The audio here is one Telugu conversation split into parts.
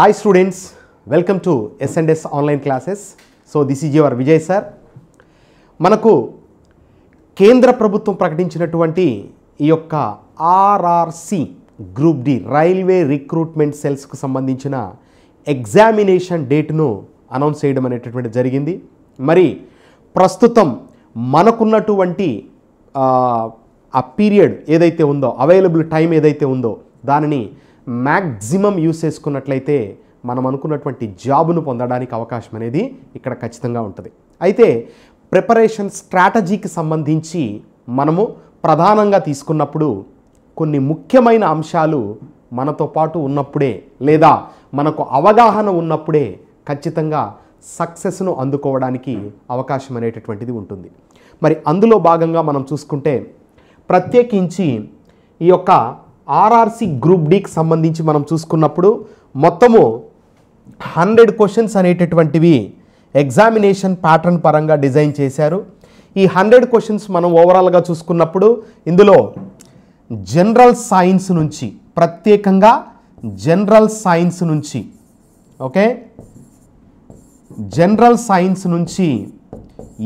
Hi students welcome to SNS online classes so this is your Vijay sir మనకు కేంద్ర ప్రభుత్వం ప్రకటించినటువంటి ఈ యొక్క RRC group D railway recruitment సెల్స్కు సంబంధించిన ఎగ్జామినేషన్ డేట్ను అనౌన్స్ చేయడం అనేటటువంటి జరిగింది మరి ప్రస్తుతం మనకున్నటువంటి ఆ పీరియడ్ ఏదైతే ఉందో అవైలబుల్ టైం ఏదైతే ఉందో దానిని మ్యాక్సిమం యూస్ చేసుకున్నట్లయితే మనం అనుకున్నటువంటి జాబును పొందడానికి అవకాశం అనేది ఇక్కడ ఖచ్చితంగా ఉంటుంది అయితే ప్రిపరేషన్ స్ట్రాటజీకి సంబంధించి మనము ప్రధానంగా తీసుకున్నప్పుడు కొన్ని ముఖ్యమైన అంశాలు మనతో పాటు ఉన్నప్పుడే లేదా మనకు అవగాహన ఉన్నప్పుడే ఖచ్చితంగా సక్సెస్ను అందుకోవడానికి అవకాశం అనేటటువంటిది ఉంటుంది మరి అందులో భాగంగా మనం చూసుకుంటే ప్రత్యేకించి ఈ యొక్క ఆర్ఆర్సి గ్రూప్ డీకి సంబంధించి మనం చూసుకున్నప్పుడు మొత్తము హండ్రెడ్ క్వశ్చన్స్ అనేటటువంటివి ఎగ్జామినేషన్ ప్యాటర్న్ పరంగా డిజైన్ చేశారు ఈ హండ్రెడ్ క్వశ్చన్స్ మనం ఓవరాల్గా చూసుకున్నప్పుడు ఇందులో జనరల్ సైన్స్ నుంచి ప్రత్యేకంగా జనరల్ సైన్స్ నుంచి ఓకే జనరల్ సైన్స్ నుంచి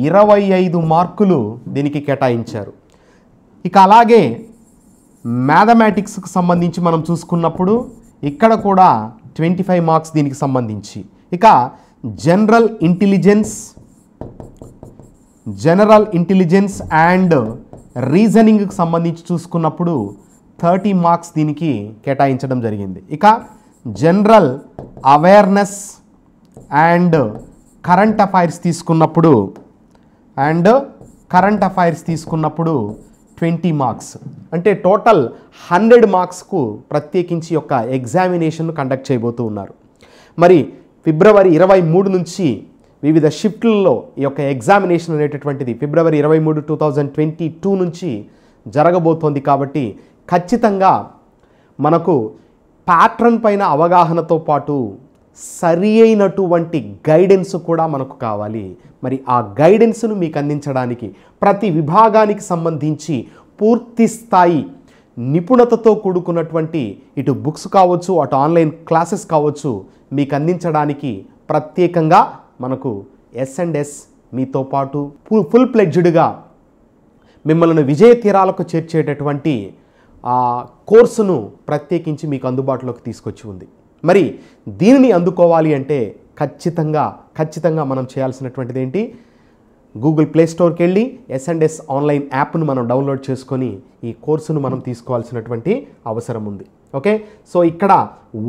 ఇరవై ఐదు మార్కులు దీనికి కేటాయించారు ఇక అలాగే మ్యాథమెటిక్స్కి సంబంధించి మనం చూసుకున్నప్పుడు ఇక్కడ కూడా ట్వంటీ ఫైవ్ మార్క్స్ దీనికి సంబంధించి ఇక general intelligence general intelligence and రీజనింగ్కి సంబంధించి చూసుకున్నప్పుడు థర్టీ మార్క్స్ దీనికి కేటాయించడం జరిగింది ఇక general awareness and current affairs తీసుకున్నప్పుడు అండ్ కరెంట్ అఫైర్స్ తీసుకున్నప్పుడు ట్వంటీ మార్క్స్ అంటే టోటల్ హండ్రెడ్ మార్క్స్కు ప్రత్యేకించి యొక్క ఎగ్జామినేషన్ను కండక్ట్ చేయబోతూ ఉన్నారు మరి ఫిబ్రవరి ఇరవై మూడు నుంచి వివిధ షిఫ్ట్లలో ఈ యొక్క ఎగ్జామినేషన్ అనేటటువంటిది ఫిబ్రవరి ఇరవై మూడు టూ థౌజండ్ ట్వంటీ టూ నుంచి జరగబోతోంది కాబట్టి ఖచ్చితంగా మనకు ప్యాట్రన్ పైన అవగాహనతో పాటు సరి అయినటువంటి గైడెన్స్ కూడా మనకు కావాలి మరి ఆ గైడెన్స్ను మీకు అందించడానికి ప్రతి విభాగానికి సంబంధించి పూర్తి స్థాయి నిపుణతతో కూడుకున్నటువంటి ఇటు బుక్స్ కావచ్చు అటు ఆన్లైన్ క్లాసెస్ కావచ్చు మీకు అందించడానికి ప్రత్యేకంగా మనకు ఎస్ అండ్ ఎస్ మీతో పాటు ఫుల్ ప్లెడ్జ్డ్గా మిమ్మల్ని విజయ తీరాలకు చేర్చేటటువంటి కోర్సును ప్రత్యేకించి మీకు అందుబాటులోకి తీసుకొచ్చి ఉంది మరి దీనిని అందుకోవాలి అంటే ఖచ్చితంగా ఖచ్చితంగా మనం చేయాల్సినటువంటిది ఏంటి గూగుల్ ప్లే స్టోర్కి వెళ్ళి ఎస్ అండ్ ఎస్ ఆన్లైన్ యాప్ను మనం డౌన్లోడ్ చేసుకొని ఈ కోర్సును మనం తీసుకోవాల్సినటువంటి అవసరం ఉంది ఓకే సో ఇక్కడ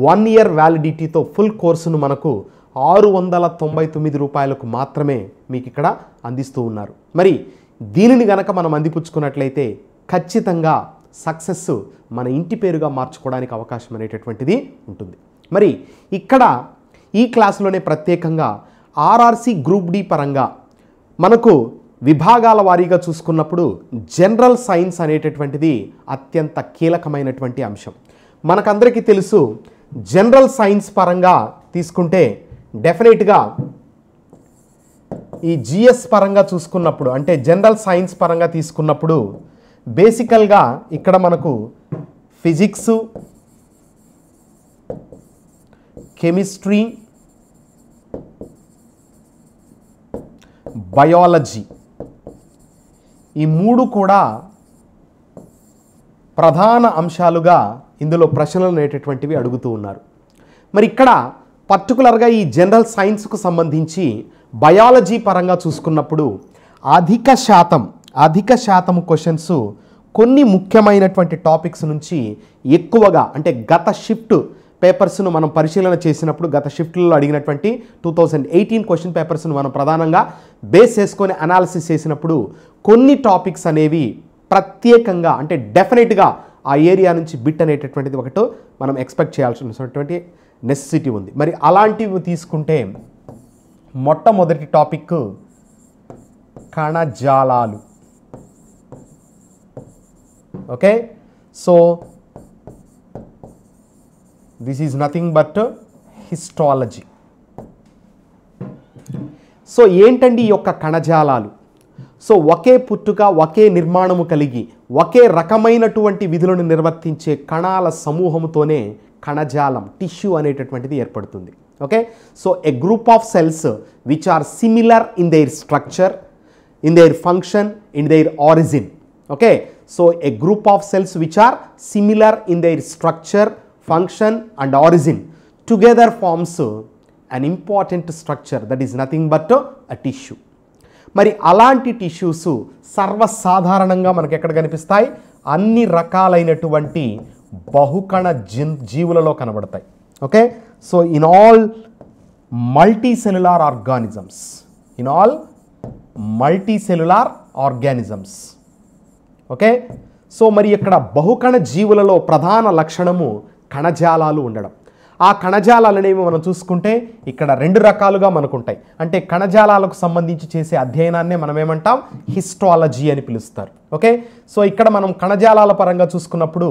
వన్ ఇయర్ వ్యాలిడిటీతో ఫుల్ కోర్సును మనకు ఆరు వందల తొంభై తొమ్మిది రూపాయలకు మాత్రమే మీకు ఇక్కడ అందిస్తూ ఉన్నారు మరి దీనిని గనక మనం అందిపుచ్చుకున్నట్లయితే ఖచ్చితంగా సక్సెస్ మన ఇంటి పేరుగా మార్చుకోవడానికి అవకాశం అనేటటువంటిది ఉంటుంది మరి ఇక్కడ ఈ క్లాసులోనే ప్రత్యేకంగా ఆర్ఆర్సి గ్రూప్ డి పరంగా మనకు విభాగాల వారీగా చూసుకున్నప్పుడు జనరల్ సైన్స్ అనేటటువంటిది అత్యంత కీలకమైనటువంటి అంశం మనకందరికీ తెలుసు జనరల్ సైన్స్ పరంగా తీసుకుంటే డెఫినెట్గా ఈ జిఎస్ పరంగా చూసుకున్నప్పుడు అంటే జనరల్ సైన్స్ పరంగా తీసుకున్నప్పుడు బేసికల్గా ఇక్కడ మనకు ఫిజిక్సు కెమిస్ట్రీ బయాలజీ ఈ మూడు కూడా ప్రధాన అంశాలుగా ఇందులో ప్రశ్నలు అనేటటువంటివి అడుగుతూ ఉన్నారు మరి ఇక్కడ పర్టికులర్గా ఈ జనరల్ సైన్స్కు సంబంధించి బయాలజీ పరంగా చూసుకున్నప్పుడు అధిక శాతం అధిక శాతం క్వశ్చన్స్ కొన్ని ముఖ్యమైనటువంటి టాపిక్స్ నుంచి ఎక్కువగా అంటే గత షిఫ్ట్ పేపర్స్ను మనం పరిశీలన చేసినప్పుడు గత షిఫ్ట్లలో అడిగినటువంటి టూ థౌజండ్ ఎయిటీన్ క్వశ్చన్ పేపర్స్ను మనం ప్రధానంగా బేస్ చేసుకొని అనాలిసిస్ చేసినప్పుడు కొన్ని టాపిక్స్ అనేవి ప్రత్యేకంగా అంటే డెఫినెట్గా ఆ ఏరియా నుంచి బిట్ అనేటటువంటిది ఒకటి మనం ఎక్స్పెక్ట్ చేయాల్సినటువంటి నెసెసిటీ ఉంది మరి అలాంటివి తీసుకుంటే మొట్టమొదటి టాపిక్ కణజాలాలు okay so This is nothing but histology. So ఏంటండి ఈ యొక్క కణజాలాలు సో ఒకే పుట్టుక ఒకే నిర్మాణము కలిగి ఒకే రకమైనటువంటి విధులను నిర్వర్తించే కణాల సమూహముతోనే కణజాలం టిష్యూ అనేటటువంటిది ఏర్పడుతుంది okay so a group of cells which are similar in their structure in their function in their origin okay so a group of cells which are similar in their structure function and origin together forms an important structure that is nothing but a tissue. మరి అలాంటి టిష్యూస్ సర్వసాధారణంగా మనకు ఎక్కడ కనిపిస్తాయి అన్ని రకాలైనటువంటి బహుకణ జీవులలో కనబడతాయి okay so in all multicellular organisms in all multicellular organisms okay so మరి ఇక్కడ బహుకణ జీవులలో ప్రధాన లక్షణము కణజాలాలు ఉండడం ఆ కణజాలాలు అనేవి మనం చూసుకుంటే ఇక్కడ రెండు రకాలుగా మనకుంటాయి అంటే కణజాలాలకు సంబంధించి చేసే అధ్యయనాన్నే మనం ఏమంటాం హిస్ట్రాలజీ అని పిలుస్తారు ఓకే సో ఇక్కడ మనం కణజాలాల పరంగా చూసుకున్నప్పుడు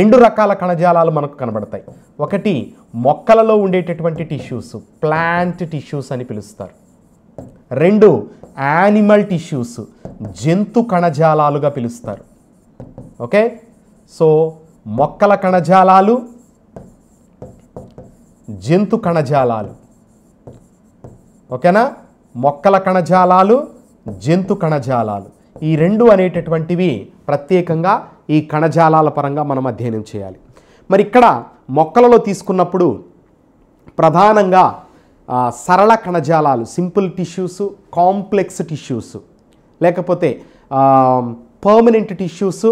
రెండు రకాల కణజాలాలు మనకు కనబడతాయి ఒకటి మొక్కలలో ఉండేటటువంటి టిష్యూస్ ప్లాంట్ టిష్యూస్ అని పిలుస్తారు రెండు యానిమల్ టిష్యూస్ జంతు కణజాలాలుగా పిలుస్తారు ఓకే సో మొక్కల కణజాలాలు జంతు కణజాలాలు ఓకేనా మొక్కల కణజాలాలు జంతు కణజాలాలు ఈ రెండు అనేటటువంటివి ప్రత్యేకంగా ఈ కణజాలాల పరంగా మనం అధ్యయనం చేయాలి మరి ఇక్కడ మొక్కలలో తీసుకున్నప్పుడు ప్రధానంగా సరళ కణజాలాలు సింపుల్ టిష్యూస్ కాంప్లెక్స్ టిష్యూస్ లేకపోతే పర్మనెంట్ టిష్యూస్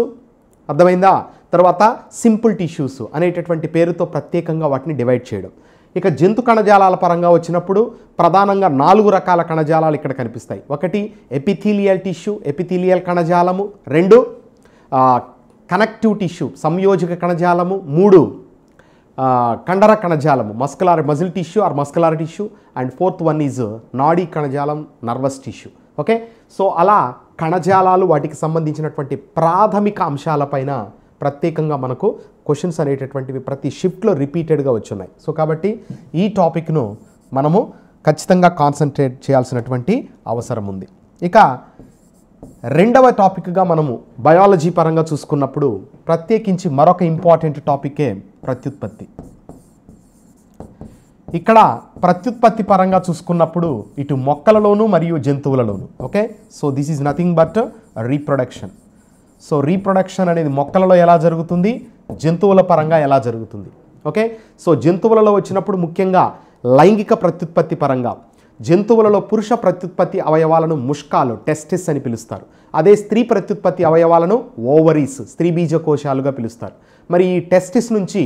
అర్థమైందా తర్వాత సింపుల్ టిష్యూస్ అనేటటువంటి పేరుతో ప్రత్యేకంగా వాటిని డివైడ్ చేయడం ఇక జంతు కణజాలాల పరంగా వచ్చినప్పుడు ప్రధానంగా నాలుగు రకాల కణజాలాలు ఇక్కడ కనిపిస్తాయి ఒకటి ఎపిథీలియల్ టిష్యూ ఎపిథీలియల్ కణజాలము రెండు కనెక్టివ్ టిష్యూ సంయోజక కణజాలము మూడు కండర కణజాలము muscular muscle tissue or muscular tissue and fourth one is నాడీ కణజాలం నర్వస్ టిష్యూ ఓకే సో అలా కణజాలాలు వాటికి సంబంధించినటువంటి ప్రాథమిక అంశాలపైన ప్రత్యేకంగా మనకు క్వశ్చన్స్ అనేటటువంటివి ప్రతి షిఫ్ట్లో రిపీటెడ్గా వచ్చున్నాయి సో కాబట్టి ఈ టాపిక్ను మనము ఖచ్చితంగా కాన్సన్ట్రేట్ చేయాల్సినటువంటి అవసరం ఉంది ఇక రెండవ టాపిక్గా మనము బయాలజీ పరంగా చూసుకున్నప్పుడు ప్రత్యేకించి మరొక ఇంపార్టెంట్ టాపికే ప్రత్యుత్పత్తి ఇక్కడ ప్రత్యుత్పత్తి పరంగా చూసుకున్నప్పుడు ఇటు మొక్కలలోను మరియు జంతువులలోను okay so this is nothing but reproduction so reproduction అనేది మొక్కలలో ఎలా జరుగుతుంది జంతువుల పరంగా ఎలా జరుగుతుంది ఓకే సో జంతువులలో వచ్చినప్పుడు ముఖ్యంగా లైంగిక ప్రత్యుత్పత్తి పరంగా జంతువులలో పురుష ప్రత్యుత్పత్తి అవయవాలను ముష్కాలు టెస్టిస్ అని పిలుస్తారు అదే స్త్రీ ప్రత్యుత్పత్తి అవయవాలను ఓవరీస్ స్త్రీ బీజ కోశాలుగా పిలుస్తారు మరి ఈ టెస్టిస్ నుంచి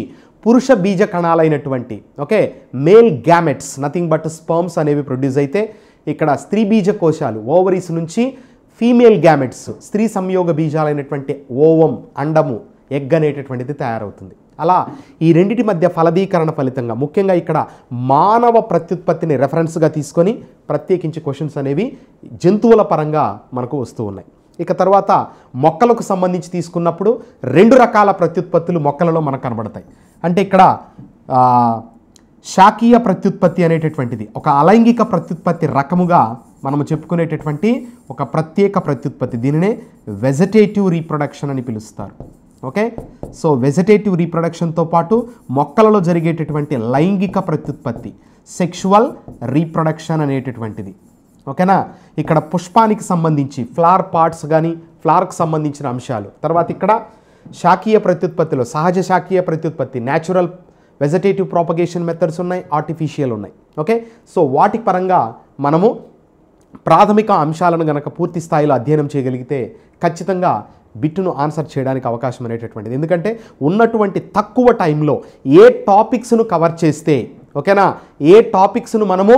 పురుష బీజ కణాలైనటువంటి okay male gametes nothing but sperms అనేవి ప్రొడ్యూస్ అయితే ఇక్కడ స్త్రీ బీజ కోశాలు ఓవరీస్ నుంచి ఫీమేల్ గ్యామెట్స్ స్త్రీ సంయోగ బీజాలైనటువంటి ఓవం అండము ఎగ్ అనేటటువంటిది తయారవుతుంది అలా ఈ రెండిటి మధ్య ఫలదీకరణ ఫలితంగా ముఖ్యంగా ఇక్కడ మానవ ప్రత్యుత్పత్తిని రెఫరెన్స్గా తీసుకొని ప్రత్యేకించి క్వశ్చన్స్ అనేవి జంతువుల పరంగా మనకు వస్తూ ఉన్నాయి ఇక తర్వాత మొక్కలకు సంబంధించి తీసుకున్నప్పుడు రెండు రకాల ప్రత్యుత్పత్తులు మొక్కలలో మనకు కనబడతాయి అంటే ఇక్కడ శాకీయ ప్రత్యుత్పత్తి అనేటటువంటిది ఒక అలైంగిక ప్రత్యుత్పత్తి రకముగా మనము చెప్పుకునేటటువంటి ఒక ప్రత్యేక ప్రత్యుత్పత్తి దీనినే వెజిటేటివ్ రీప్రొడక్షన్ అని పిలుస్తారు ఓకే సో వెజిటేటివ్ రీప్రొడక్షన్తో పాటు మొక్కలలో జరిగేటటువంటి లైంగిక ప్రత్యుత్పత్తి సెక్షువల్ రీప్రొడక్షన్ అనేటటువంటిది ఓకేనా ఇక్కడ పుష్పానికి సంబంధించి ఫ్లార్ పార్ట్స్ కానీ ఫ్లార్కి సంబంధించిన అంశాలు తర్వాత ఇక్కడ శాఖీయ ప్రత్యుత్పత్తిలో సహజ శాఖీయ ప్రత్యుత్పత్తి న్యాచురల్ వెజిటేటివ్ ప్రాపగేషన్ మెథడ్స్ ఉన్నాయి ఆర్టిఫిషియల్ ఉన్నాయి ఓకే సో వాటి పరంగా మనము ప్రాథమిక అంశాలను గనక పూర్తి స్థాయిలో అధ్యయనం చేయగలిగితే ఖచ్చితంగా బిట్టును ఆన్సర్ చేయడానికి అవకాశం అనేటటువంటిది ఎందుకంటే ఉన్నటువంటి తక్కువ టైంలో ఏ టాపిక్స్ను కవర్ చేస్తే ఓకేనా ఏ టాపిక్స్ను మనము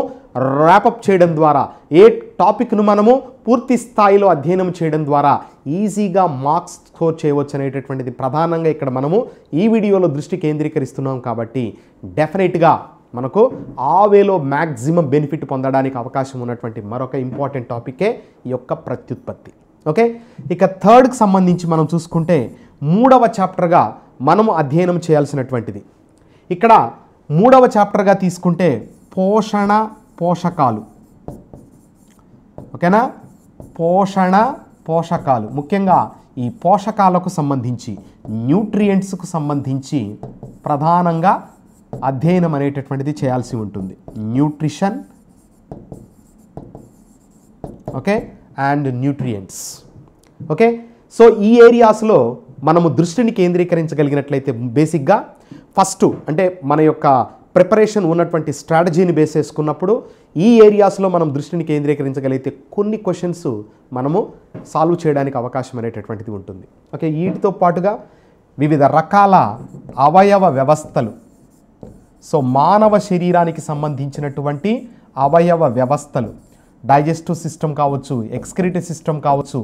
ర్యాపప్ చేయడం ద్వారా ఏ టాపిక్ను మనము పూర్తి స్థాయిలో అధ్యయనం చేయడం ద్వారా ఈజీగా మార్క్స్ స్కోర్ చేయవచ్చు అనేటటువంటిది ప్రధానంగా ఇక్కడ మనము ఈ వీడియోలో దృష్టి కేంద్రీకరిస్తున్నాం కాబట్టి డెఫినెట్గా మనకు ఆ వేలో మ్యాక్సిమం బెనిఫిట్ పొందడానికి అవకాశం ఉన్నటువంటి మరొక ఇంపార్టెంట్ టాపికే ఈ యొక్క ప్రత్యుత్పత్తి ఓకే ఇక థర్డ్కి సంబంధించి మనం చూసుకుంటే మూడవ చాప్టర్గా మనము అధ్యయనం చేయాల్సినటువంటిది ఇక్కడ మూడవ చాప్టర్గా తీసుకుంటే పోషణ పోషకాలు ఓకేనా పోషణ పోషకాలు ముఖ్యంగా ఈ పోషకాలకు సంబంధించి న్యూట్రియంట్స్కు సంబంధించి ప్రధానంగా అధ్యయనం అనేటటువంటిది చేయాల్సి ఉంటుంది nutrition okay and nutrients okay so ఈ ఏరియాస్లో మనము దృష్టిని కేంద్రీకరించగలిగినట్లయితే బేసిక్గా ఫస్ట్ అంటే మన యొక్క ప్రిపరేషన్ ఉన్నటువంటి స్ట్రాటజీని బేస్ చేసుకున్నప్పుడు ఈ ఏరియాస్లో మనం దృష్టిని కేంద్రీకరించగలిగితే కొన్ని క్వశ్చన్స్ మనము సాల్వ్ చేయడానికి అవకాశం అనేటటువంటిది ఉంటుంది ఓకే వీటితో పాటుగా వివిధ రకాల అవయవ వ్యవస్థలు సో మానవ శరీరానికి సంబంధించినటువంటి అవయవ వ్యవస్థలు డైజెస్టివ్ సిస్టమ్ కావచ్చు ఎక్స్క్రిటివ్ సిస్టమ్ కావచ్చు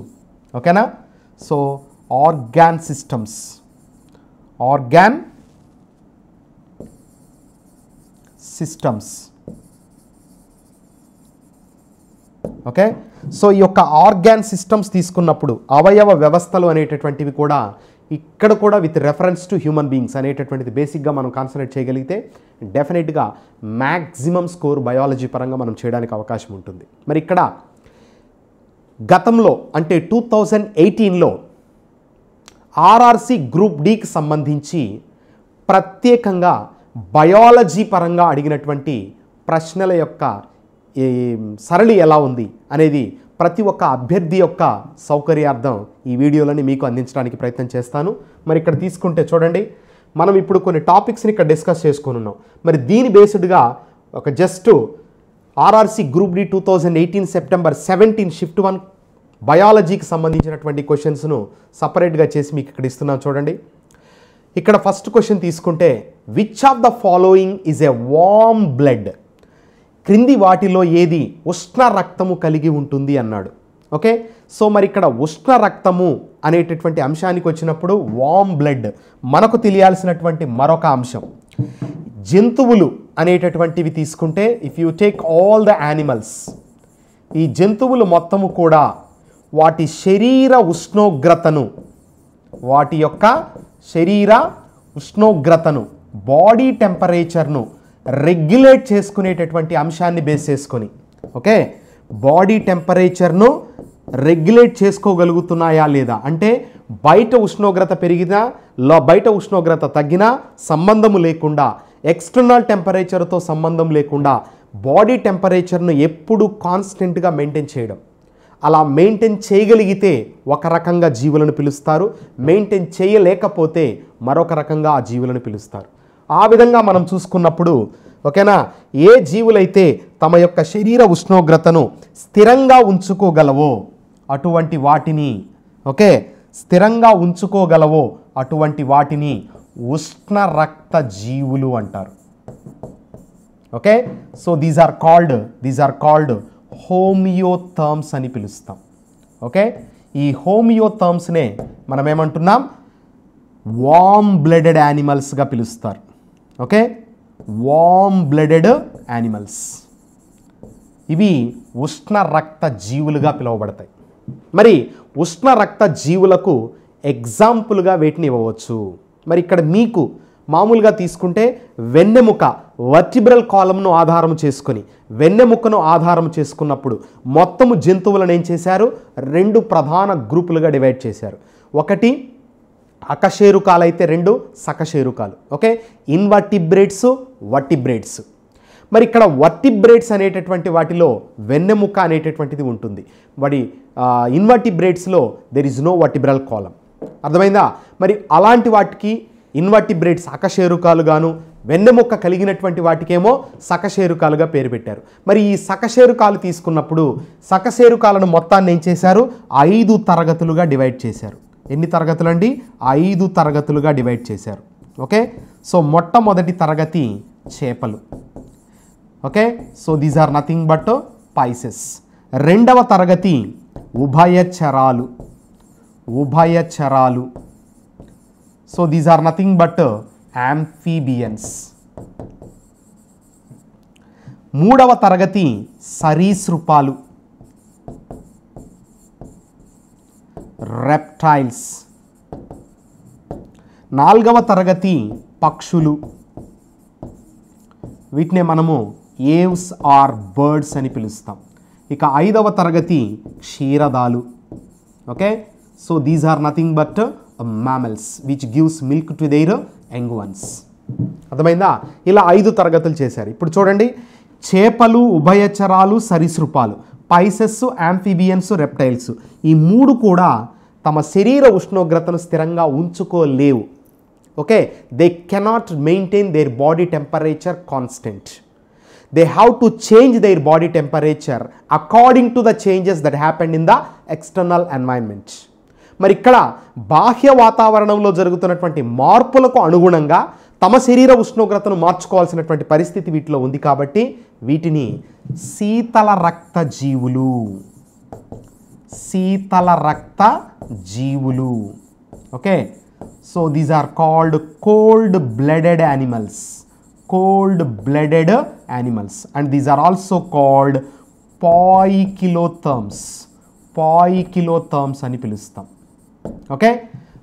ఓకేనా so organ systems organ systems okay so ఈ యొక్క ఆర్గాన్ సిస్టమ్స్ తీసుకున్నప్పుడు అవయవ వ్యవస్థలు అనేటటువంటివి కూడా ఇక్కడ కూడా with reference to human beings అనేటటువంటిది బేసిక్గా మనం కాన్సన్ట్రేట్ చేయగలిగితే డెఫినెట్గా మ్యాక్సిమం స్కోర్ బయాలజీ పరంగా మనం చేయడానికి అవకాశం ఉంటుంది మరి ఇక్కడ గతంలో అంటే టూ థౌజండ్ ఎయిటీన్లో ఆర్ఆర్సి గ్రూప్ డికి సంబంధించి ప్రత్యేకంగా బయాలజీ పరంగా అడిగినటువంటి ప్రశ్నల యొక్క సరళి ఎలా ఉంది అనేది ప్రతి ఒక్క అభ్యర్థి యొక్క సౌకర్యార్థం ఈ వీడియోలని మీకు అందించడానికి ప్రయత్నం చేస్తాను మరి ఇక్కడ తీసుకుంటే చూడండి మనం ఇప్పుడు కొన్ని టాపిక్స్ని ఇక్కడ డిస్కస్ చేసుకుని మరి దీని బేస్డ్గా ఒక just RRC group D two thousand eighteen September seventeen shift one బయాలజీకి సంబంధించినటువంటి క్వశ్చన్స్ను సపరేట్గా చేసి మీకు ఇక్కడ ఇస్తున్నాను చూడండి ఇక్కడ ఫస్ట్ క్వశ్చన్ తీసుకుంటే which of the following is a warm blood క్రింది వాటిలో ఏది ఉష్ణ రక్తము కలిగి ఉంటుంది అన్నాడు ఓకే సో మరి ఇక్కడ ఉష్ణ రక్తము అనేటటువంటి అంశానికి వచ్చినప్పుడు వామ్ బ్లడ్ మనకు తెలియాల్సినటువంటి మరొక అంశం జంతువులు అనేటటువంటివి తీసుకుంటే if you take all the animals ఈ జంతువులు మొత్తము కూడా వాటి శరీర ఉష్ణోగ్రతను వాటి యొక్క శరీర ఉష్ణోగ్రతను బాడీ టెంపరేచర్ను రెగ్యులేట్ చేసుకునేటటువంటి అంశాన్ని బేస్ చేసుకొని ఓకే బాడీ టెంపరేచర్ను రెగ్యులేట్ చేసుకోగలుగుతున్నాయా లేదా అంటే బయట ఉష్ణోగ్రత పెరిగినా లో బయట ఉష్ణోగ్రత తగ్గినా సంబంధము లేకుండా ఎక్స్టర్నల్ టెంపరేచర్తో సంబంధం లేకుండా బాడీ టెంపరేచర్ను ఎప్పుడు కాన్స్టెంట్గా మెయింటైన్ చేయడం అలా మెయింటైన్ చేయగలిగితే ఒక రకంగా జీవులను పిలుస్తారు మెయింటైన్ చేయలేకపోతే మరొక రకంగా ఆ జీవులను పిలుస్తారు ఆ విధంగా మనం చూసుకున్నప్పుడు ఓకేనా ఏ జీవులైతే తమ యొక్క శరీర ఉష్ణోగ్రతను స్థిరంగా ఉంచుకోగలవో అటువంటి వాటిని ఓకే స్థిరంగా ఉంచుకోగలవో అటువంటి వాటిని ఉష్ణ రక్త జీవులు అంటారు okay so these are called these are called homeotherms అని పిలుస్తాం ఓకే ఈ హోమియోథర్మ్స్నే మనం ఏమంటున్నాం వామ్ బ్లడెడ్ యానిమల్స్గా పిలుస్తారు ఓకే వామ్ బ్లడెడ్ యానిమల్స్ ఇవి ఉష్ణ రక్త జీవులుగా పిలువబడతాయి మరి ఉష్ణ రక్త జీవులకు ఎగ్జాంపుల్గా వేటిని ఇవ్వవచ్చు మరి ఇక్కడ మీకు మామూలుగా తీసుకుంటే వెన్నెముక వర్టిబ్రల్ కాలంను ఆధారం చేసుకొని వెన్నెముకను ఆధారం చేసుకున్నప్పుడు మొత్తము జంతువులను ఏం చేశారు రెండు ప్రధాన గ్రూపులుగా డివైడ్ చేశారు ఒకటి అకశేరుకాలు అయితే రెండు సకశేరుకాలు ఓకే ఇన్వర్టిబ్రేట్స్ వర్టిబ్రేట్స్ మరి ఇక్కడ వర్టిబ్రేట్స్ అనేటటువంటి వాటిలో వెన్నెముక అనేటటువంటిది ఉంటుంది మరి ఇన్వర్టిబ్రేట్స్లో there is no vertebral column అర్థమైందా మరి అలాంటి వాటికి ఇన్వర్టిబ్రేట్స్ అకశేరుకాలు గాను వెన్నెముక్క కలిగినటువంటి వాటికేమో సకశేరుకాలుగా పేరు పెట్టారు మరి ఈ సకశేరుకాలు తీసుకున్నప్పుడు సకశేరుకాలను మొత్తాన్ని ఏం చేశారు ఐదు తరగతులుగా డివైడ్ చేశారు ఎన్ని తరగతులు అండి ఐదు తరగతులుగా డివైడ్ చేశారు ఓకే సో మొట్టమొదటి తరగతి చేపలు okay so these are nothing but pisces రెండవ తరగతి ఉభయచరాలు ఉభయచరాలు so these are nothing but amphibians మూడవ తరగతి సరీసృపాలు రెప్టైల్స్ నాలుగవ తరగతి పక్షులు వీటినే మనము ఏవ్స్ ఆర్ బర్డ్స్ అని పిలుస్తాం ఇక ఐదవ తరగతి క్షీరదాలు okay so these are nothing but mammals which gives milk to their young ones అర్థమైందా ఇలా ఐదు తరగతులు చేశారు ఇప్పుడు చూడండి చేపలు ఉభయచరాలు సరీసృపాలు పైసెస్ యాంఫిబియన్స్ రెప్టైల్స్ ఈ మూడు కూడా తమ శరీర ఉష్ణోగ్రతను స్థిరంగా ఉంచుకోలేవు okay they cannot maintain their body temperature constant they have to change their body temperature according to the changes that happened in the external environment మరి ఇక్కడ బాహ్య వాతావరణంలో జరుగుతున్నటువంటి మార్పులకు అనుగుణంగా తమ శరీర ఉష్ణోగ్రతను మార్చుకోవాల్సినటువంటి పరిస్థితి వీటిలో ఉంది కాబట్టి వీటిని శీతల రక్త జీవులు శీతల రక్త జీవులు okay so these are called cold blooded animals cold blooded animals and these are also called poikilotherms poikilotherms అని పిలుస్తాం ఓకే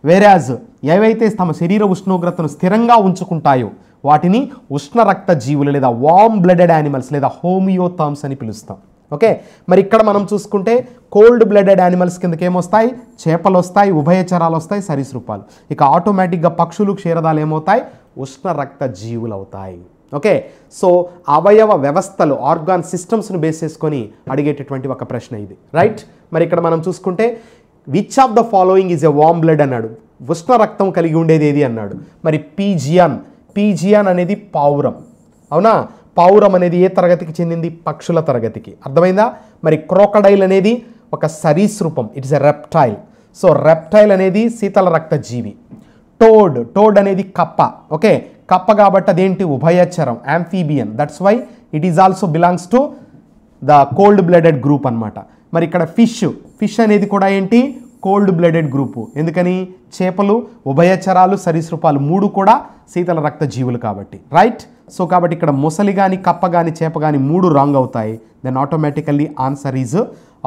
వేరాజ్ ఏవైతే తమ శరీర ఉష్ణోగ్రతను స్థిరంగా ఉంచుకుంటాయో వాటిని ఉష్ణరక్త జీవులు లేదా వామ్ బ్లడెడ్ యానిమల్స్ లేదా హోమియోథర్మ్స్ అని పిలుస్తాం ఓకే మరి ఇక్కడ మనం చూసుకుంటే కోల్డ్ బ్లడెడ్ యానిమల్స్ కిందకి ఏమొస్తాయి చేపలు వస్తాయి ఉభయచరాలు వస్తాయి సరీసృపాలు ఇక ఆటోమేటిక్గా పక్షులు క్షీరదాలు ఏమవుతాయి ఉష్ణరక్త జీవులు అవుతాయి ఓకే సో అవయవ వ్యవస్థలు ఆర్గాన్ సిస్టమ్స్ను బేస్ చేసుకొని అడిగేటటువంటి ఒక ప్రశ్న ఇది రైట్ మరి ఇక్కడ మనం చూసుకుంటే which of the following is a warm blood అన్నాడు ఉష్ణ రక్తం కలిగి ఉండేది ఏది అన్నాడు మరి పీజియాన్ పీజియాన్ అనేది పావురం అవునా పావురం అనేది ఏ తరగతికి చెందింది పక్షుల తరగతికి అర్థమైందా మరి క్రోకడైల్ అనేది ఒక సరీసృపం it's a reptile so reptile అనేది శీతల రక్త జీవి టోడ్ టోడ్ అనేది కప్ప ఓకే కప్ప కాబట్టి అదేంటి ఉభయచరం amphibian that's why it is also belongs to the cold blooded group అనమాట మరి ఇక్కడ ఫిష్ ఫిష్ అనేది కూడా ఏంటి కోల్డ్ బ్లడెడ్ గ్రూపు ఎందుకని చేపలు ఉభయచరాలు సరీసృపాలు మూడు కూడా శీతల రక్త జీవులు కాబట్టి రైట్ సో కాబట్టి ఇక్కడ ముసలి కానీ కప్ప కానీ చేప కానీ మూడు రాంగ్ అవుతాయి then automatically answer is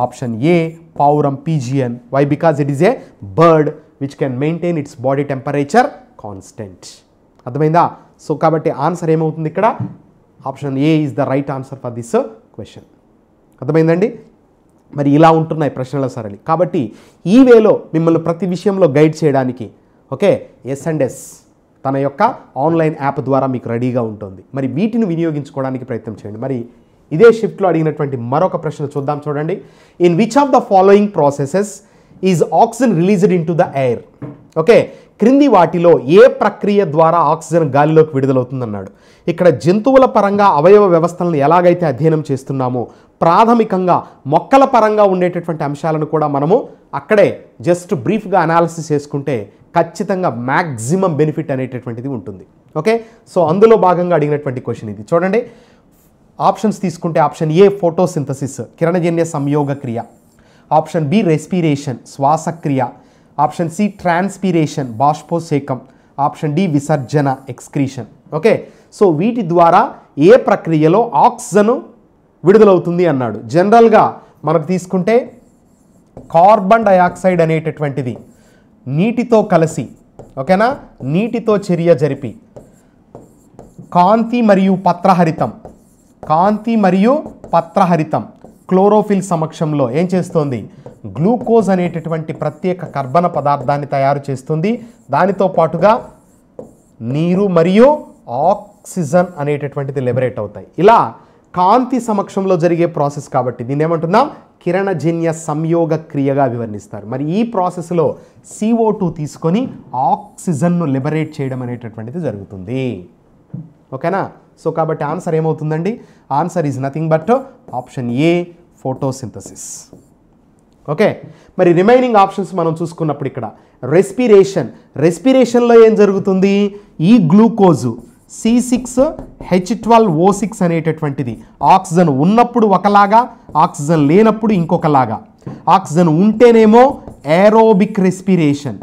option A పావురం pigeon why because it is a bird which can maintain its body temperature constant అర్థమైందా సో కాబట్టి ఆన్సర్ ఏమవుతుంది ఇక్కడ option A is the right answer for this question అర్థమైందండి మరి ఇలా ఉంటున్నాయి ప్రశ్నల సరళి కాబట్టి ఈ వేలో మిమ్మల్ని ప్రతి విషయంలో గైడ్ చేయడానికి ఓకే ఎస్ అండ్ ఎస్ తన యొక్క ఆన్లైన్ యాప్ ద్వారా మీకు రెడీగా ఉంటుంది మరి వీటిని వినియోగించుకోవడానికి ప్రయత్నం చేయండి మరి ఇదే షిఫ్ట్లో అడిగినటువంటి మరొక ప్రశ్న చూద్దాం చూడండి in which of the following processes is oxygen released into the air okay క్రింది వాటిలో ఏ ప్రక్రియ ద్వారా ఆక్సిజన్ గాలిలోకి విడుదలవుతుందన్నాడు ఇక్కడ జంతువుల పరంగా అవయవ వ్యవస్థలను ఎలాగైతే అధ్యయనం చేస్తున్నామో ప్రాథమికంగా మొక్కల పరంగా ఉండేటటువంటి అంశాలను కూడా మనము అక్కడే జస్ట్ బ్రీఫ్గా అనాలిసిస్ చేసుకుంటే ఖచ్చితంగా మ్యాక్సిమం బెనిఫిట్ అనేటటువంటిది ఉంటుంది ఓకే సో అందులో భాగంగా అడిగినటువంటి క్వశ్చన్ ఇది చూడండి ఆప్షన్స్ తీసుకుంటే ఆప్షన్ ఏ ఫోటోసింథసిస్ కిరణజన్య సంయోగ క్రియ ఆప్షన్ బి రెస్పిరేషన్ శ్వాసక్రియ ఆప్షన్ సి ట్రాన్స్పిరేషన్ బాష్పోసేకం ఆప్షన్ డి విసర్జన ఎక్స్క్రీషన్ ఓకే సో వీటి ద్వారా ఏ ప్రక్రియలో ఆక్సిజను విడుదలవుతుంది అన్నాడు జనరల్గా మనకు తీసుకుంటే కార్బన్ డయాక్సైడ్ అనేటటువంటిది నీటితో కలిసి ఓకేనా నీటితో చర్య జరిపి కాంతి మరియు పత్రహరితం కాంతి మరియు పత్రహరితం క్లోరోఫిల్ సమక్షంలో ఏం చేస్తుంది గ్లూకోజ్ అనేటటువంటి ప్రత్యేక కర్బన పదార్థాన్ని తయారు చేస్తుంది దానితో పాటుగా నీరు మరియు ఆక్సిజన్ అనేటటువంటిది లిబరేట్ అవుతాయి ఇలా కాంతి సమక్షంలో జరిగే ప్రాసెస్ కాబట్టి దీన్ని ఏమంటున్నాం కిరణజన్య సంయోగ క్రియగా వివరణిస్తారు మరి ఈ ప్రాసెస్లో సిఓ టూ తీసుకొని ఆక్సిజన్ను లిబరేట్ చేయడం అనేటటువంటిది జరుగుతుంది ఓకేనా సో కాబట్టి ఆన్సర్ ఏమవుతుందండి answer is nothing but option A photosynthesis okay మరి రిమైనింగ్ ఆప్షన్స్ మనం చూసుకున్నప్పుడు ఇక్కడ రెస్పిరేషన్ రెస్పిరేషన్లో ఏం జరుగుతుంది ఈ glucose C six H twelve O six అనేటటువంటిది ఆక్సిజన్ ఉన్నప్పుడు ఒకలాగా ఆక్సిజన్ లేనప్పుడు ఇంకొకలాగా ఆక్సిజన్ ఉంటేనేమో ఏరోబిక్ రెస్పిరేషన్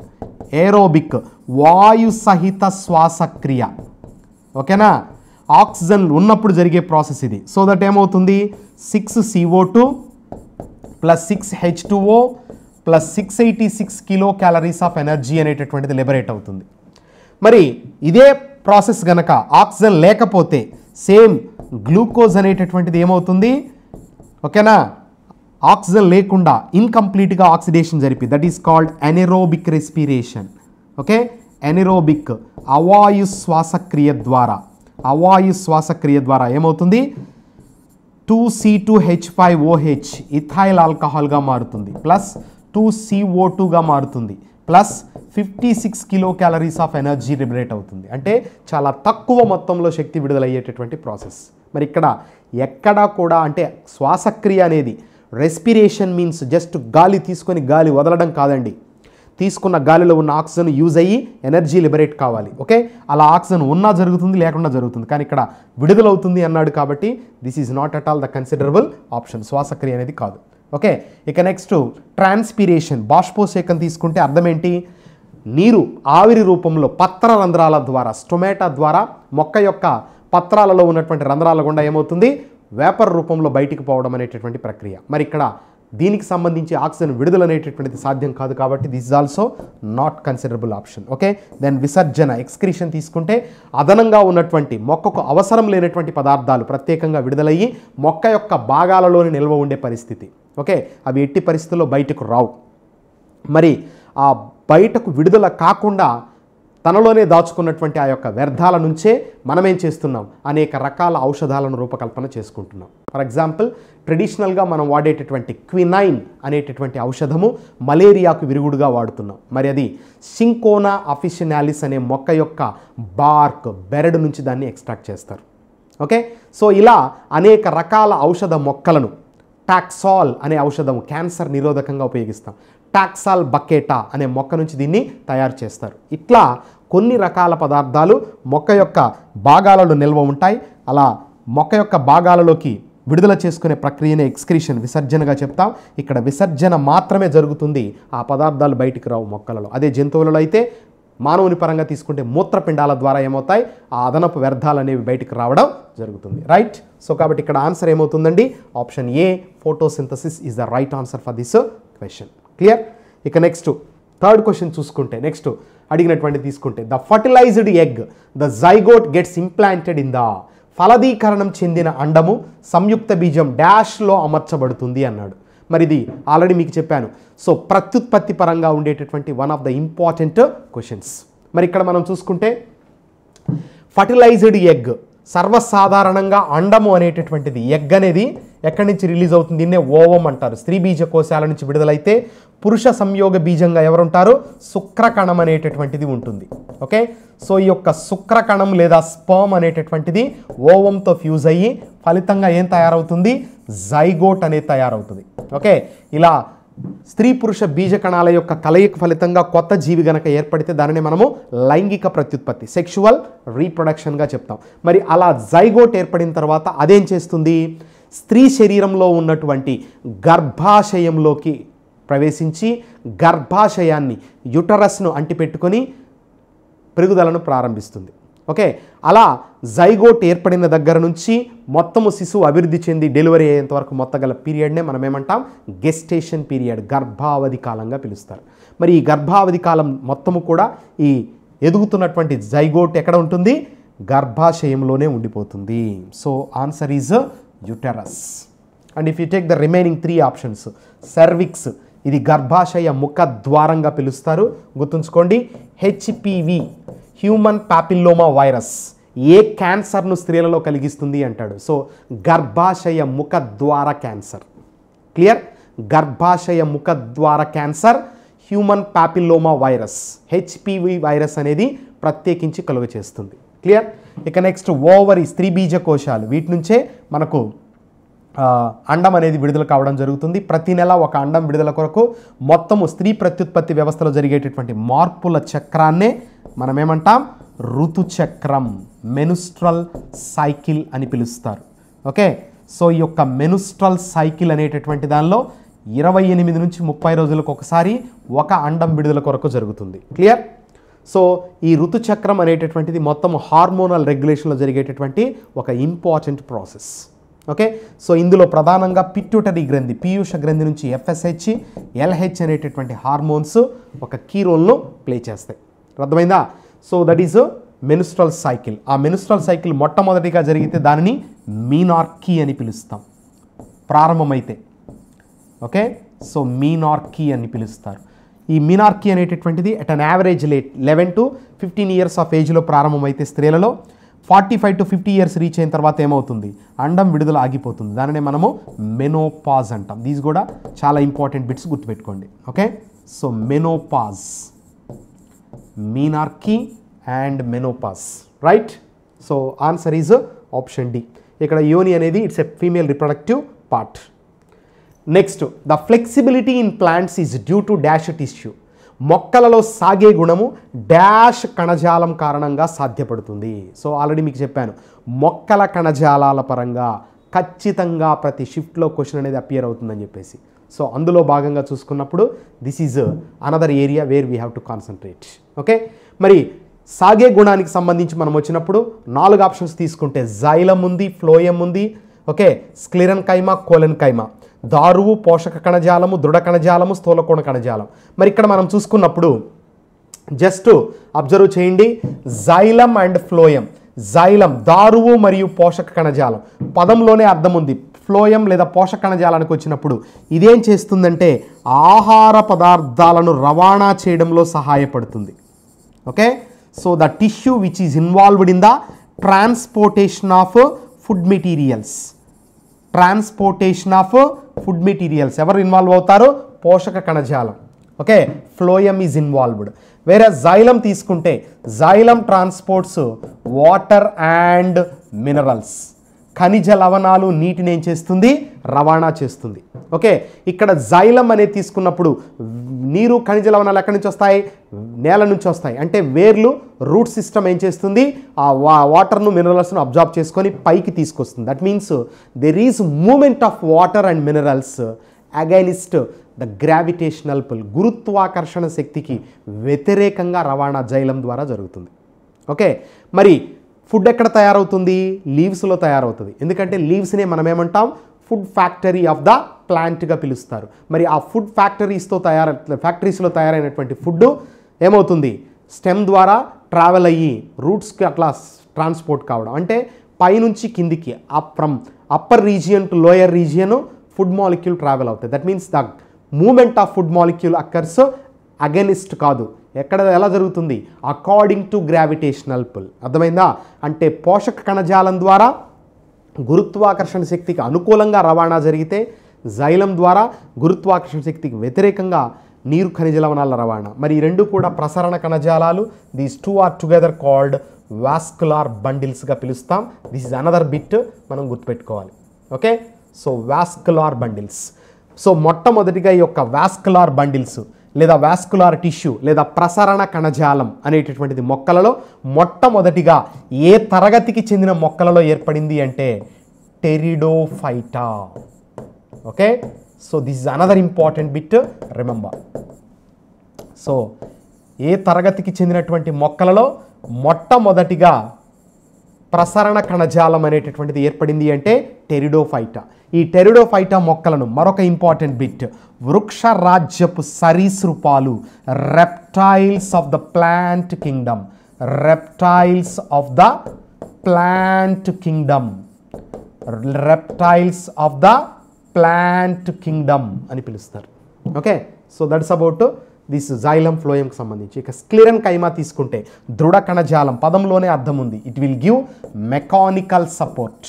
ఏరోబిక్ వాయు సహిత శ్వాసక్రియ ఓకేనా ఆక్సిజన్ ఉన్నప్పుడు జరిగే ప్రాసెస్ ఇది సో దట్ ఏమవుతుంది six CO two plus six H two O plus six eighty six kilo calories of energy అనేటటువంటిది లిబరేట్ అవుతుంది మరి ఇదే ప్రాసెస్ గనక ఆక్సిజన్ లేకపోతే సేమ్ గ్లూకోజ్ అనేటటువంటిది ఏమవుతుంది ఓకేనా ఆక్సిజన్ లేకుండా ఇన్కంప్లీట్గా ఆక్సిడేషన్ జరిపి that is called anaerobic respiration okay anaerobic అవాయు శ్వాసక్రియ ద్వారా అవాయు శ్వాసక్రియ ద్వారా ఏమవుతుంది two C two H five OH ethyl ఆల్కహాల్గా మారుతుంది ప్లస్ టూ సిఓ టూగా మారుతుంది plus fifty six kilo calories of energy liberate అవుతుంది అంటే చాలా తక్కువ మొత్తంలో శక్తి విడుదలయ్యేటటువంటి ప్రాసెస్ మరి ఇక్కడ ఎక్కడా కూడా అంటే శ్వాసక్రియ అనేది రెస్పిరేషన్ మీన్స్ జస్ట్ గాలి తీసుకొని గాలి వదలడం కాదండి తీసుకున్న గాలిలో ఉన్న ఆక్సిజన్ యూజ్ అయ్యి ఎనర్జీ లిబరేట్ కావాలి ఓకే అలా ఆక్సిజన్ ఉన్నా జరుగుతుంది లేకుండా జరుగుతుంది కానీ ఇక్కడ విడుదలవుతుంది అన్నాడు కాబట్టి this is not at all the considerable option శ్వాసక్రియ అనేది కాదు ఓకే ఇక నెక్స్ట్ ట్రాన్స్పిరేషన్ బాష్పోసేకం తీసుకుంటే అర్థం ఏంటి నీరు ఆవిరి రూపంలో పత్ర రంధ్రాల ద్వారా స్టొమాటా ద్వారా మొక్క యొక్క పత్రాలలో ఉన్నటువంటి రంధ్రాల గుండా ఏమవుతుంది వేపర్ రూపంలో బయటికి పోవడం అనేటటువంటి ప్రక్రియ మరి ఇక్కడ దీనికి సంబంధించి ఆక్సిజన్ విడుదల అనేటటువంటిది సాధ్యం కాదు కాబట్టి this is also not considerable option okay then విసర్జన ఎక్స్క్రీషన్ తీసుకుంటే అదనంగా ఉన్నటువంటి మొక్కకు అవసరం లేనటువంటి పదార్థాలు ప్రత్యేకంగా విడుదలయ్యి మొక్క యొక్క భాగాలలోని నిల్వ ఉండే పరిస్థితి ఓకే అవి ఎట్టి పరిస్థితుల్లో బయటకు రావు మరి ఆ బయటకు విడుదల కాకుండా తనలోనే దాచుకున్నటువంటి ఆ యొక్క వ్యర్థాల నుంచే మనమేం చేస్తున్నాం అనేక రకాల ఔషధాలను రూపకల్పన చేసుకుంటున్నాం ఫర్ ఎగ్జాంపుల్ ట్రెడిషనల్గా మనం వాడేటటువంటి క్వినైన్ అనేటటువంటి ఔషధము మలేరియాకు విరుగుడుగా వాడుతున్నాం మరి అది సింకోనా అఫిషినాలిస్ అనే మొక్క యొక్క బార్క్ బెరడు నుంచి దాన్ని ఎక్స్ట్రాక్ట్ చేస్తారు ఓకే సో ఇలా అనేక రకాల ఔషధ మొక్కలను టాక్సాల్ అనే ఔషధం క్యాన్సర్ నిరోధకంగా ఉపయోగిస్తాం టాక్సాల్ బకేటా అనే మొక్క నుంచి దీన్ని తయారు చేస్తారు ఇట్లా కొన్ని రకాల పదార్థాలు మొక్క యొక్క భాగాలలో నిల్వ ఉంటాయి అలా మొక్క యొక్క భాగాలలోకి విడుదల చేసుకునే ప్రక్రియనే ఎక్స్క్రీషన్ విసర్జనగా చెప్తాం ఇక్కడ విసర్జన మాత్రమే జరుగుతుంది ఆ పదార్థాలు బయటికి రావు మొక్కలలో అదే జంతువులలో అయితే మానవుని పరంగా తీసుకుంటే మూత్రపిండాల ద్వారా ఏమవుతాయి ఆ అదనపు వ్యర్థాలు అనేవి బయటికి రావడం జరుగుతుంది రైట్ సో కాబట్టి ఇక్కడ ఆన్సర్ ఏమవుతుందండి option A photosynthesis is the right answer for this question clear ఇక నెక్స్ట్ థర్డ్ క్వశ్చన్ చూసుకుంటే నెక్స్ట్ అడిగినటువంటి తీసుకుంటే the fertilised egg the zygote gets implanted in the ఫలదీకరణం చెందిన అండము సంయుక్త బీజం డాష్లో అమర్చబడుతుంది అన్నాడు మరి ఇది ఆల్రెడీ మీకు చెప్పాను సో ప్రత్యుత్పత్తి పరంగా ఉండేటటువంటి one of the important questions మరి ఇక్కడ మనం చూసుకుంటే ఫర్టిలైజ్డ్ ఎగ్ సర్వసాధారణంగా అండము అనేటటువంటిది ఎగ్ అనేది ఎక్కడి నుంచి రిలీజ్ అవుతుంది దీన్నే ఓవం అంటారు స్త్రీ బీజ కోశాల నుంచి విడుదలైతే పురుష సంయోగ బీజంగా ఎవరుంటారు శుక్రకణం అనేటటువంటిది ఉంటుంది ఓకే సో ఈ యొక్క శుక్రకణం లేదా స్పర్మ్ అనేటటువంటిది ఓవంతో ఫ్యూజ్ అయ్యి ఫలితంగా ఏం తయారవుతుంది జైగోట్ అనేది తయారవుతుంది ఓకే ఇలా స్త్రీ పురుష బీజ కణాల యొక్క కలయిక ఫలితంగా కొత్త జీవి గనక ఏర్పడితే దానిని మనము లైంగిక ప్రత్యుత్పత్తి సెక్షువల్ రీప్రొడక్షన్గా చెప్తాం మరి అలా జైగోట్ ఏర్పడిన తర్వాత అదేం చేస్తుంది స్త్రీ శరీరంలో ఉన్నటువంటి గర్భాశయంలోకి ప్రవేశించి గర్భాశయాన్ని యుటరస్ను అంటిపెట్టుకొని పెరుగుదలను ప్రారంభిస్తుంది ఓకే అలా జైగోట్ ఏర్పడిన దగ్గర నుంచి మొత్తము శిశువు అభివృద్ధి చెంది డెలివరీ అయ్యేంత వరకు మొత్తగల పీరియడ్నే మనం ఏమంటాం గెస్టేషన్ పీరియడ్ గర్భావధి కాలంగా పిలుస్తారు మరి ఈ గర్భావధి కాలం మొత్తము కూడా ఈ ఎదుగుతున్నటువంటి జైగోట్ ఎక్కడ ఉంటుంది గర్భాశయంలోనే ఉండిపోతుంది so answer is uterus and if you take the remaining three options cervix ఇది గర్భాశయ ముఖ ద్వారంగా పిలుస్తారు గుర్తుంచుకోండి హెచ్పివి హ్యూమన్ పాపిల్లోమా వైరస్ ఏ క్యాన్సర్ను స్త్రీలలో కలిగిస్తుంది అంటాడు సో గర్భాశయ ముఖ ద్వార క్యాన్సర్ క్లియర్ గర్భాశయ ముఖ ద్వార cancer human papilloma virus HPV virus అనేది ప్రత్యేకించి కలుగ చేస్తుంది క్లియర్ ఇక నెక్స్ట్ ఓవరీ స్త్రీ బీజ కోశాలు వీటి నుంచే మనకు అండం అనేది విడుదల కావడం జరుగుతుంది ప్రతి నెల ఒక అండం విడుదల కొరకు మొత్తము స్త్రీ ప్రత్యుత్పత్తి వ్యవస్థలో జరిగేటటువంటి మార్పుల చక్రాన్నే మనం ఏమంటాం ఋతుచక్రం మెనుస్ట్రల్ సైకిల్ అని పిలుస్తారు ఓకే సో ఈ యొక్క మెనుస్ట్రల్ సైకిల్ అనేటటువంటి దానిలో ఇరవై ఎనిమిది నుంచి ముప్పై రోజులకు ఒకసారి ఒక అండం విడుదల కొరకు జరుగుతుంది క్లియర్ సో ఈ ఋతుచక్రం అనేటటువంటిది మొత్తం హార్మోనల్ రెగ్యులేషన్లో జరిగేటటువంటి ఒక ఇంపార్టెంట్ ప్రాసెస్ ఓకే సో ఇందులో ప్రధానంగా పిట్యూటరీ గ్రంథి పీయూష గ్రంథి నుంచి ఎఫ్ఎస్హెచ్ ఎల్హెచ్ అనేటటువంటి హార్మోన్స్ ఒక కీ రోల్ను ప్లే చేస్తాయి అర్థమైందా so that is menstrual cycle ఆ మెనుస్ట్రల్ సైకిల్ మొట్టమొదటిగా జరిగితే దానిని మీనార్కీ అని పిలుస్తాం ప్రారంభమైతే ఓకే సో మీనార్కీ అని పిలుస్తారు ఈ మీనార్కీ అనేటటువంటిది at an average late eleven to fifteen years of ఏజ్లో ప్రారంభమైతే స్త్రీలలో forty five to fifty years reach అయిన తర్వాత ఏమవుతుంది అండం విడుదల ఆగిపోతుంది దానినే మనము మెనోపాజ్ అంటాం దీస్ కూడా చాలా ఇంపార్టెంట్ బిట్స్ గుర్తుపెట్టుకోండి okay so menopause menarche and menopause right so answer is option D ఇక్కడ యోని అనేది it's a female reproductive part next the flexibility in plants is due to dash tissue మొక్కలలో సాగే గుణము డాష్ కణజాలం కారణంగా సాధ్యపడుతుంది సో ఆల్రెడీ మీకు చెప్పాను మొక్కల కణజాలాల పరంగా ఖచ్చితంగా ప్రతి షిఫ్ట్లో క్వశ్చన్ అనేది అపియర్ అవుతుందని చెప్పేసి సో అందులో భాగంగా చూసుకున్నప్పుడు this is another area where we have to concentrate okay మరి సాగే గుణానికి సంబంధించి మనం వచ్చినప్పుడు నాలుగు ఆప్షన్స్ తీసుకుంటే జైలం ఉంది ఫ్లోయం ఉంది ఓకే స్క్లిరన్ కైమా కోలన్ కైమా దారువు పోషక కణజాలము దృఢ కణజాలము స్థూలకోణ కణజాలం మరి ఇక్కడ మనం చూసుకున్నప్పుడు జస్ట్ అబ్జర్వ్ చేయండి జైలం అండ్ ఫ్లోయం జైలం దారువు మరియు పోషక కణజాలం పదంలోనే అర్థం ఉంది ఫ్లోయం లేదా పోషక కణజాలానికి వచ్చినప్పుడు ఇదేం చేస్తుందంటే ఆహార పదార్థాలను రవాణా చేయడంలో సహాయపడుతుంది okay so the tissue which is involved in the transportation of food materials transportation of food materials ఎవరు ఇన్వాల్వ్ అవుతారు పోషక కణజాలం ఓకే ఫ్లోయమ్ ఈజ్ ఇన్వాల్వ్డ్ వేరే జైలం తీసుకుంటే xylem transports water and minerals ఖనిజ లవణాలు నీటిని ఏం చేస్తుంది రవాణా చేస్తుంది ఓకే ఇక్కడ జైలం అనేది తీసుకున్నప్పుడు నీరు ఖనిజ లవణాలు ఎక్కడి నుంచి వస్తాయి నేల నుంచి వస్తాయి అంటే వేర్లు రూట్ సిస్టమ్ ఏం చేస్తుంది ఆ వా వాటర్ను మినరల్స్ను అబ్జార్బ్ చేసుకొని పైకి తీసుకొస్తుంది that means there is movement of water and minerals against the gravitational pull గురుత్వాకర్షణ శక్తికి వ్యతిరేకంగా రవాణా జైలం ద్వారా జరుగుతుంది ఓకే మరి ఫుడ్ ఎక్కడ తయారవుతుంది లీవ్స్లో తయారవుతుంది ఎందుకంటే లీవ్స్నే మనం ఏమంటాం ఫుడ్ ఫ్యాక్టరీ ఆఫ్ ద ప్లాంట్గా పిలుస్తారు మరి ఆ ఫుడ్ ఫ్యాక్టరీస్తో తయార ఫ్యాక్టరీస్లో తయారైనటువంటి ఫుడ్ ఏమవుతుంది స్టెమ్ ద్వారా ట్రావెల్ అయ్యి రూట్స్కి అట్లా ట్రాన్స్పోర్ట్ కావడం అంటే పైనుంచి కిందికి up from upper region to lower region food molecule travel అవుతాయి that means the movement of food molecule occurs against కాదు ఎక్కడ ఎలా జరుగుతుంది అకార్డింగ్ టు గ్రావిటేషనల్ పుల్ అర్థమైందా అంటే పోషక కణజాలం ద్వారా గురుత్వాకర్షణ శక్తికి అనుకూలంగా రవాణా జరిగితే జైలం ద్వారా గురుత్వాకర్షణ శక్తికి వ్యతిరేకంగా నీరు ఖనిజ లవణాల రవాణా మరి ఈ రెండు కూడా ప్రసరణ కణజాలాలు these two are together called vascular బండిల్స్గా పిలుస్తాం దిస్ ఇస్ అనదర్ బిట్ మనం గుర్తుపెట్టుకోవాలి okay so vascular bundles so మొట్టమొదటిగా ఈ యొక్క వాస్కులార్ బండిల్స్ లేదా వ్యాస్కులార్ టిష్యూ లేదా ప్రసరణ కణజాలం అనేటటువంటిది మొక్కలలో మొట్టమొదటిగా ఏ తరగతికి చెందిన మొక్కలలో ఏర్పడింది అంటే pteridophyta okay so this is another important bit remember so ఏ తరగతికి చెందినటువంటి మొక్కలలో మొట్టమొదటిగా ప్రసరణ కణజాలం అనేటటువంటిది ఏర్పడింది అంటే టెరిడోఫైటా ఈ టెరిడోఫైటా మొక్కలను మరొక ఇంపార్టెంట్ బిట్ వృక్ష రాజ్యపు సరీసృపాలు reptiles of the plant kingdom reptiles of the plant kingdom reptiles of the plant kingdom అని పిలుస్తారు okay so that's about this xylem ఫ్లోయంకి సంబంధించి ఇక స్క్లిరన్ కైమా తీసుకుంటే దృఢ కణజాలం పదంలోనే అర్థం ఉంది it will give mechanical support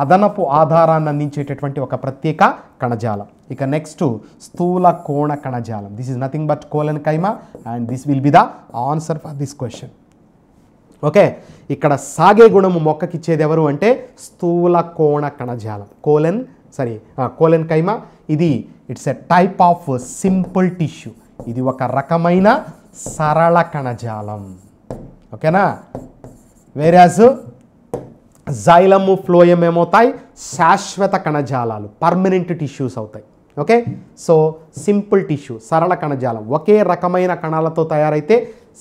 అదనపు ఆధారాన్ని అందించేటటువంటి ఒక ప్రత్యేక కణజాలం ఇక నెక్స్ట్ స్థూల కోణ కణజాలం this is nothing but collenchyma and this will be the answer for this question okay ఇక్కడ సాగే గుణము మొక్కకిచ్చేది ఎవరు అంటే స్థూల కోణ కణజాలం కోలన్ సారీ కోలన్ కైమా ఇది it's a type of simple tissue ఇది ఒక రకమైన సరళ కణజాలం ఓకేనా వేరాజు జైలము ఫ్లోయం ఏమవుతాయి శాశ్వత కణజాలాలు పర్మనెంట్ టిష్యూస్ అవుతాయి ఓకే సో సింపుల్ టిష్యూ సరళ కణజాలం ఒకే రకమైన కణాలతో తయారైతే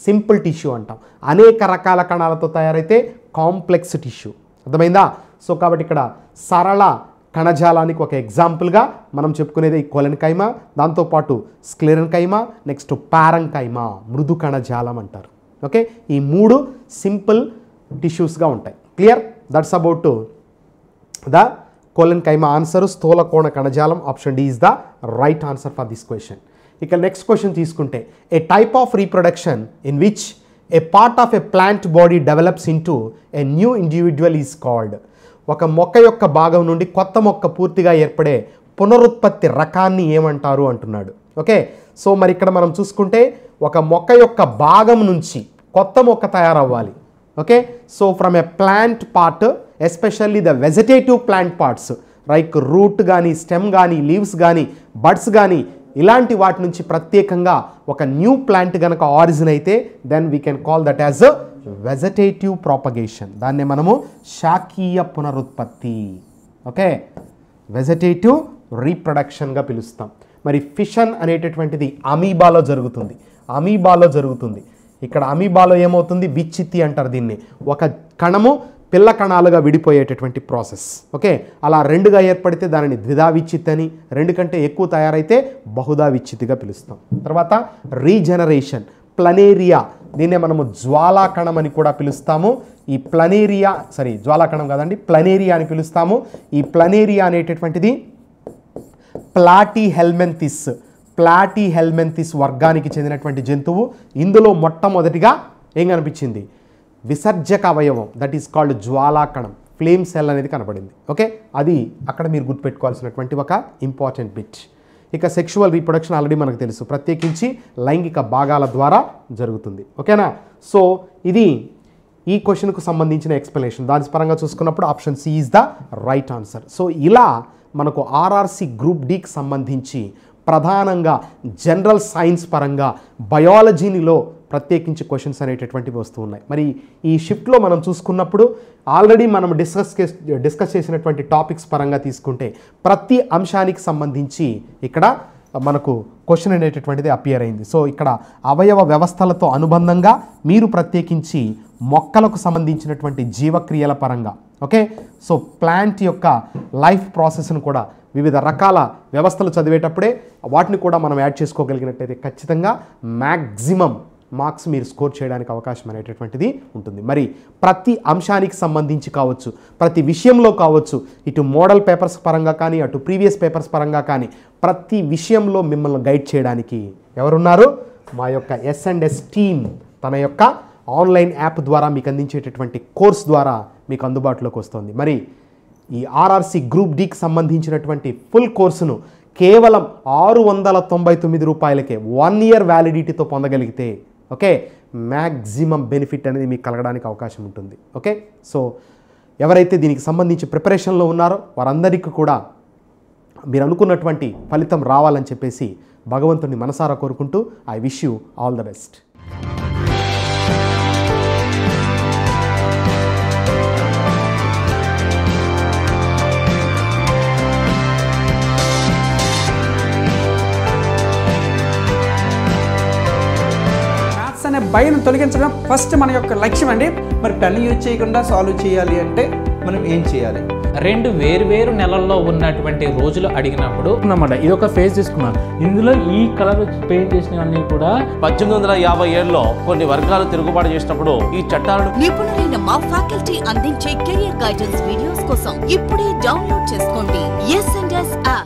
సింపుల్ టిష్యూ అంటాం అనేక రకాల కణాలతో తయారైతే కాంప్లెక్స్ టిష్యూ అర్థమైందా సో కాబట్టి ఇక్కడ సరళ కణజాలానికి ఒక ఎగ్జాంపుల్గా మనం చెప్పుకునేది ఈ కైమ దాంతోపాటు కైమ నెక్స్ట్ కైమ మృదు కణజాలం అంటారు ఓకే ఈ మూడు సింపుల్ టిష్యూస్గా ఉంటాయి క్లియర్ దట్స్ అబౌట్ ద కైమ ఆన్సర్ స్థూలకోణ కణజాలం option D is the right answer for this question ఇక నెక్స్ట్ క్వశ్చన్ తీసుకుంటే a type of reproduction in which a part of a plant body develops in a new individual is called ఒక మొక్క యొక్క భాగం నుండి కొత్త మొక్క పూర్తిగా ఏర్పడే పునరుత్పత్తి రకాన్ని ఏమంటారు అంటున్నాడు ఓకే సో మరి ఇక్కడ మనం చూసుకుంటే ఒక మొక్క యొక్క భాగం నుంచి కొత్త మొక్క తయారవ్వాలి okay so from a plant part especially the vegetative plant parts like root కానీ స్టెమ్ కానీ లీవ్స్ కానీ బడ్స్ కానీ ఇలాంటి వాటి నుంచి ప్రత్యేకంగా ఒక న్యూ ప్లాంట్ కనుక ఆరిజిన్ అయితే then we can call that as vegetative propagation దాన్ని మనము శాకీయ పునరుత్పత్తి ఓకే వెజిటేటివ్ రీప్రొడక్షన్గా పిలుస్తాం మరి ఫిషన్ అనేటటువంటిది అమీబాలో జరుగుతుంది అమీబాలో జరుగుతుంది ఇక్కడ అమీబాలో ఏమవుతుంది విచ్చిత్తి అంటారు దీన్ని ఒక కణము పిల్ల కణాలుగా విడిపోయేటటువంటి ప్రాసెస్ ఓకే అలా రెండుగా ఏర్పడితే దానిని ద్విధా విచ్చిత్ అని రెండు కంటే ఎక్కువ తయారైతే బహుదా విచ్చిత్తిగా పిలుస్తాం తర్వాత రీజనరేషన్ ప్లనేరియా దీన్నే మనము జ్వాలాకణం అని కూడా పిలుస్తాము ఈ ప్లనేరియా సారీ జ్వాలాకణం కాదండి ప్లనేరియా అని పిలుస్తాము ఈ ప్లనేరియా అనేటటువంటిది ప్లాటీ హెల్మెంతిస్ ప్లాటీ హెల్మెంతిస్ వర్గానికి చెందినటువంటి జంతువు ఇందులో మొట్టమొదటిగా ఏం కనిపించింది విసర్జక అవయవం దట్ ఈస్ కాల్డ్ జ్వాలాకణం ఫ్లేమ్ సెల్ అనేది కనబడింది ఓకే అది అక్కడ మీరు గుర్తుపెట్టుకోవాల్సినటువంటి ఒక ఇంపార్టెంట్ బిట్ ఇక సెక్షువల్ రీప్రొడక్షన్ ఆల్రెడీ మనకు తెలుసు ప్రత్యేకించి లైంగిక భాగాల ద్వారా జరుగుతుంది ఓకేనా సో ఇది ఈ క్వశ్చన్కు సంబంధించిన ఎక్స్ప్లెనేషన్ దాని పరంగా చూసుకున్నప్పుడు option C is the right answer so ఇలా మనకు ఆర్ఆర్సి గ్రూప్ డికి సంబంధించి ప్రధానంగా జనరల్ సైన్స్ పరంగా బయాలజీనిలో ప్రత్యేకించి క్వశ్చన్స్ అనేటటువంటివి వస్తూ ఉన్నాయి మరి ఈ షిఫ్ట్లో మనం చూసుకున్నప్పుడు ఆల్రెడీ మనం డిస్కస్ డిస్కస్ చేసినటువంటి టాపిక్స్ పరంగా తీసుకుంటే ప్రతి అంశానికి సంబంధించి ఇక్కడ మనకు క్వశ్చన్ అనేటటువంటిది అపియర్ అయింది సో ఇక్కడ అవయవ వ్యవస్థలతో అనుబంధంగా మీరు ప్రత్యేకించి మొక్కలకు సంబంధించినటువంటి జీవక్రియల పరంగా ఓకే సో ప్లాంట్ యొక్క లైఫ్ ప్రాసెస్ను కూడా వివిధ రకాల వ్యవస్థలు చదివేటప్పుడే వాటిని కూడా మనం యాడ్ చేసుకోగలిగినట్టయితే ఖచ్చితంగా మ్యాక్సిమం మార్క్స్ మీరు స్కోర్ చేయడానికి అవకాశం అనేటటువంటిది ఉంటుంది మరి ప్రతి అంశానికి సంబంధించి కావచ్చు ప్రతి విషయంలో కావచ్చు ఇటు మోడల్ పేపర్స్ పరంగా కానీ అటు ప్రీవియస్ పేపర్స్ పరంగా కానీ ప్రతి విషయంలో మిమ్మల్ని గైడ్ చేయడానికి ఎవరున్నారు మా యొక్క ఎస్ అండ్ ఎస్ టీమ్ తన యొక్క ఆన్లైన్ యాప్ ద్వారా మీకు అందించేటటువంటి కోర్స్ ద్వారా మీకు అందుబాటులోకి వస్తుంది మరి ఈ ఆర్ఆర్సీ గ్రూప్ డికి సంబంధించినటువంటి ఫుల్ కోర్సును కేవలం ఆరు వందల తొంభై తొమ్మిది రూపాయలకే వన్ ఇయర్ వ్యాలిడిటీతో పొందగలిగితే ఓకే మ్యాక్సిమం బెనిఫిట్ అనేది మీకు కలగడానికి అవకాశం ఉంటుంది ఓకే సో ఎవరైతే దీనికి సంబంధించి ప్రిపరేషన్లో ఉన్నారో వారందరికీ కూడా మీరు అనుకున్నటువంటి ఫలితం రావాలని చెప్పేసి భగవంతుని మనసారా కోరుకుంటూ I wish you all the best భయం తొలగించడం ఫస్ట్ మన యొక్క లక్ష్యం అండి మరి పెన్ యూజ్ చేయకుండా సాల్వ్ చేయాలి అంటే మనం ఏం చేయాలి రెండు వేరువేరు నెలల్లో ఉన్నటువంటి రోజులు అడిగినప్పుడు అన్నమాట ఇది ఒక ఫేజ్ తీసుకున్నాను ఇందులో ఈ కలర్ పెయింట్ చేసినవన్నీ కూడా పద్దెనిమిది వందల యాభై ఏడులో కొన్ని వర్గాలు తిరుగుబాటు చేసినప్పుడు ఈ చట్టాలను నిపుణులైన మా ఫ్యాకల్టీ అందించే కెరియర్ గైడెన్స్ వీడియోస్ కోసం ఇప్పుడే డౌన్లోడ్ చేసుకోండి ఎస్ అండ్ ఎస్ యాప్